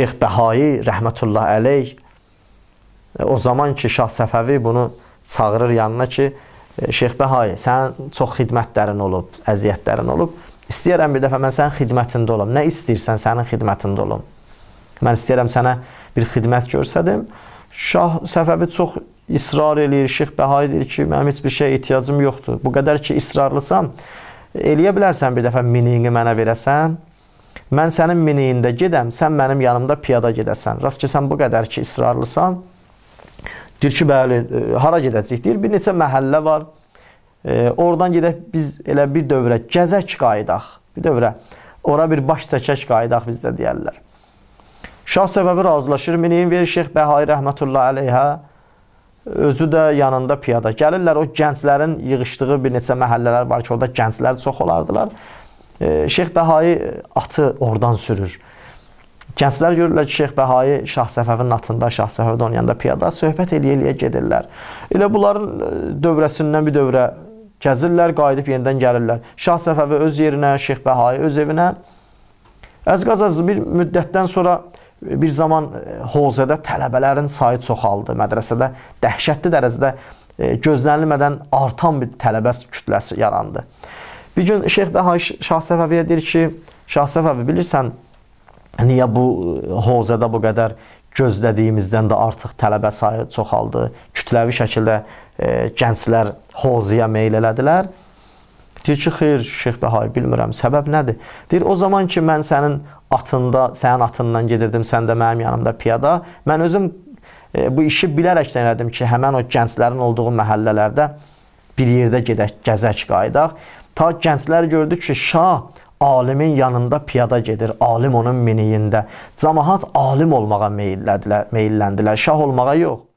Şeyx Bəhayi rəhmətullah əleyh o zaman ki Şah Səfəvi bunu çağırır yanına ki e, Şeyx Bəhayi sənin çox xidmətlərin olub, əziyyətlərin olub. İstəyirəm bir dəfə mən sənin xidmətində olam. Nə istəyirsən sənin xidmətində olam. Mən istəyirəm sənə bir xidmət görsədim. Şah Səfəvi çox israr eləyir. Şeyx Bəhayi deyir ki, mənim heç bir şeyə ehtiyacım yoxdur. Bu qədər ki israrlısan, e, eləyə bilərsən bir dəfə minini mənə verəsən. Mən sənin miniyində gedəm, sən mənim yanımda piyada gedəsən. Rast ki, sən bu qədər ki, israrlısan, deyir ki, bəli, e, hara gedəcək? Deyir, bir neçə məhəllə var. E, oradan gedək biz elə bir dövrə gəzək qayıdaq. Bir dövrə. Ora bir baş çəkək qayıdaq bizdə deyərlər. Şah Səfəvi razılaşır, miniyin verir Şeyx Bəhai rəhmətullah əleyhə. Özü də yanında piyada gəlirlər. O gənclərin yığışdığı bir neçə məhəllələr var ki, orada gənclər çox olardılar. Şeyx Bəhai e, atı oradan sürür. Gənclər görürlər ki, Şeyx Bəhai Şah Səfəvin atında, Şah Səfəvdə oynayanda piyada söhbət eləyə-eləyə gedirlər. Elə bunların e, dövrəsindən bir dövrə gəzirlər, qayıdıb yenidən gəlirlər. Şah Səfəvi öz yerinə, Şeyx Bəhai öz evinə. Əzqazaz bir müddətdən sonra e, bir zaman Hozədə tələbələrin sayı çoxaldı. Mədrəsədə dəhşətli dərəcədə gözlənilmədən artan bir tələbə kütləsi yarandı. Bir gün Şeyx Bəhay Şah Səfəviyə deyir ki, Şah Səfəvi bilirsən, niyə bu e, hozədə bu qədər gözlədiyimizdən də artıq tələbə sayı çoxaldı. Kütləvi şəkildə e, gənclər hozəyə meyl elədilər. Deyir ki, xeyr Şeyx Bəhay, bilmirəm, səbəb nədir? Deyir, o zaman ki, mən sənin atında, sənin atından gedirdim, sən də mənim yanımda piyada. Mən özüm e, bu işi bilərək elədim ki, həmin o gənclərin olduğu məhəllələrdə bir yerdə gedək, gəzək, qayıdaq. Ta gənclər gördü ki, şah alimin yanında piyada gedir, alim onun miniyində. Camaat alim olmağa meyillədilər, meyilləndilər, şah olmağa yox.